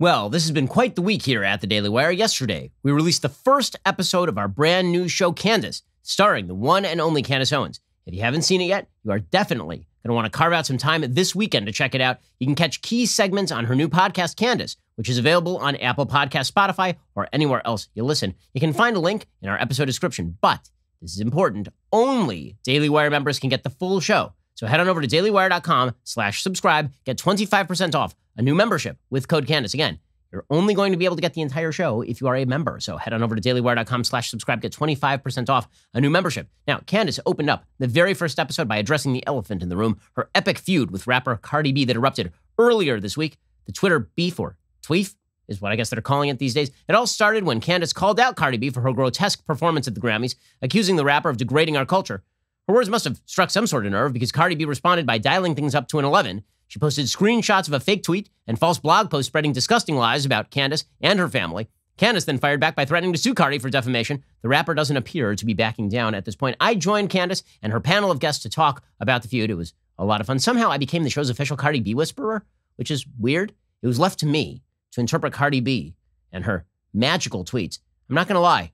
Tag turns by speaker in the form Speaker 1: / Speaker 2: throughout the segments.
Speaker 1: Well, this has been quite the week here at the Daily Wire. Yesterday, we released the first episode of our brand new show, Candace, starring the one and only Candace Owens. If you haven't seen it yet, you are definitely going to want to carve out some time this weekend to check it out. You can catch key segments on her new podcast, Candace, which is available on Apple Podcast, Spotify, or anywhere else you listen. You can find a link in our episode description, but this is important. Only Daily Wire members can get the full show. So head on over to dailywire.com slash subscribe, get 25% off a new membership with code Candace. Again, you're only going to be able to get the entire show if you are a member. So head on over to dailywire.com slash subscribe, get 25% off a new membership. Now, Candace opened up the very first episode by addressing the elephant in the room, her epic feud with rapper Cardi B that erupted earlier this week. The Twitter beef or tweef is what I guess they're calling it these days. It all started when Candace called out Cardi B for her grotesque performance at the Grammys, accusing the rapper of degrading our culture. Her words must have struck some sort of nerve because Cardi B responded by dialing things up to an 11. She posted screenshots of a fake tweet and false blog posts spreading disgusting lies about Candace and her family. Candace then fired back by threatening to sue Cardi for defamation. The rapper doesn't appear to be backing down at this point. I joined Candace and her panel of guests to talk about the feud. It was a lot of fun. Somehow I became the show's official Cardi B whisperer, which is weird. It was left to me to interpret Cardi B and her magical tweets. I'm not going to lie,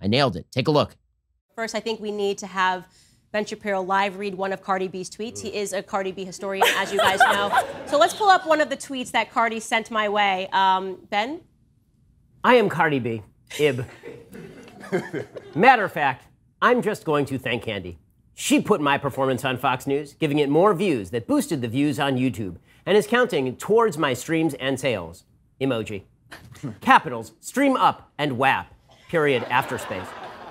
Speaker 1: I nailed it. Take a look.
Speaker 2: First, I think we need to have Ben Shapiro live read one of Cardi B's tweets. He is a Cardi B historian, as you guys know. so let's pull up one of the tweets that Cardi sent my way. Um, ben?
Speaker 1: I am Cardi B. Ib. Matter of fact, I'm just going to thank Candy. She put my performance on Fox News, giving it more views that boosted the views on YouTube and is counting towards my streams and sales. Emoji. Capitals, stream up and WAP. Period after space.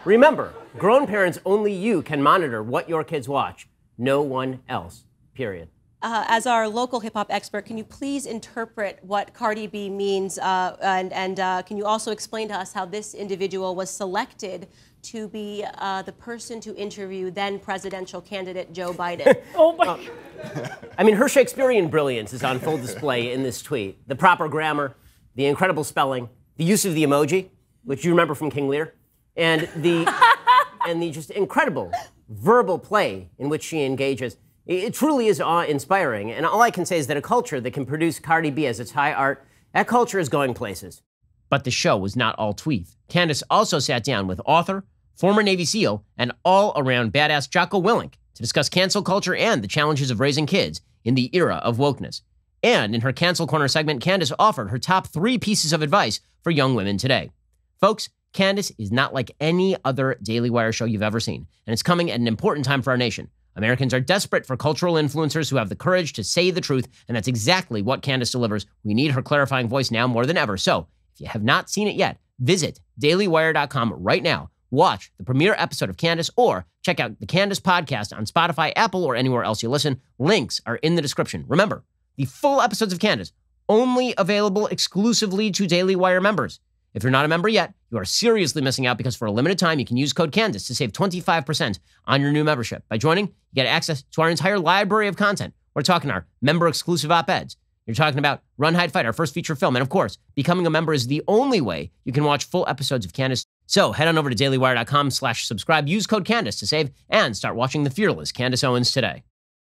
Speaker 1: Remember, grown parents, only you can monitor what your kids watch, no one else, period.
Speaker 2: Uh, as our local hip hop expert, can you please interpret what Cardi B means? Uh, and, and uh, can you also explain to us how this individual was selected to be uh, the person to interview then presidential candidate Joe Biden? oh my. Uh,
Speaker 1: I mean, her Shakespearean brilliance is on full display in this tweet. The proper grammar, the incredible spelling, the use of the emoji, which you remember from King Lear and the and the just incredible verbal play in which she engages. It truly is awe-inspiring, and all I can say is that a culture that can produce Cardi B as its high art, that culture is going places. But the show was not all tweet. Candace also sat down with author, former Navy SEAL, and all-around badass Jocko Willink to discuss cancel culture and the challenges of raising kids in the era of wokeness. And in her Cancel Corner segment, Candace offered her top three pieces of advice for young women today. Folks, Candace is not like any other Daily Wire show you've ever seen, and it's coming at an important time for our nation. Americans are desperate for cultural influencers who have the courage to say the truth, and that's exactly what Candace delivers. We need her clarifying voice now more than ever. So, if you have not seen it yet, visit dailywire.com right now. Watch the premiere episode of Candace or check out the Candace podcast on Spotify, Apple, or anywhere else you listen. Links are in the description. Remember, the full episodes of Candace only available exclusively to Daily Wire members. If you're not a member yet, you are seriously missing out because for a limited time, you can use code Candace to save 25% on your new membership. By joining, you get access to our entire library of content. We're talking our member exclusive op eds. You're talking about Run, Hide, Fight, our first feature film. And of course, becoming a member is the only way you can watch full episodes of Candace. So head on over to dailywire.com slash subscribe, use code Candace to save, and start watching The Fearless Candace Owens today.